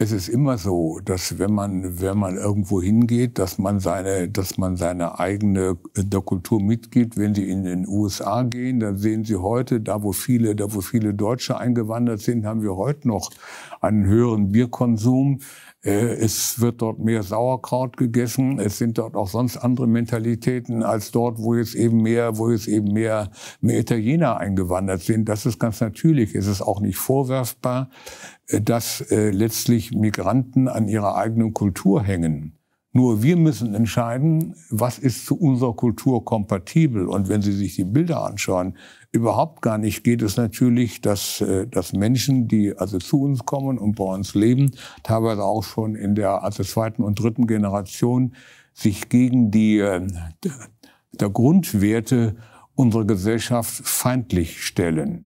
Es ist immer so, dass wenn man, wenn man irgendwo hingeht, dass man seine, dass man seine eigene äh, der Kultur mitgibt. Wenn Sie in den USA gehen, dann sehen Sie heute, da wo viele, da wo viele Deutsche eingewandert sind, haben wir heute noch einen höheren Bierkonsum äh, es wird dort mehr Sauerkraut gegessen. Es sind dort auch sonst andere Mentalitäten als dort, wo jetzt eben mehr, wo jetzt eben mehr, mehr Italiener eingewandert sind. Das ist ganz natürlich. Es ist auch nicht vorwerfbar, äh, dass äh, letztlich Migranten an ihrer eigenen Kultur hängen. Nur wir müssen entscheiden, was ist zu unserer Kultur kompatibel. Und wenn Sie sich die Bilder anschauen, überhaupt gar nicht geht es natürlich, dass, äh, dass Menschen, die also zu uns kommen und bei uns leben, teilweise auch schon in der also zweiten und dritten Generation sich gegen die ähm, der Grundwerte unserer Gesellschaft feindlich stellen.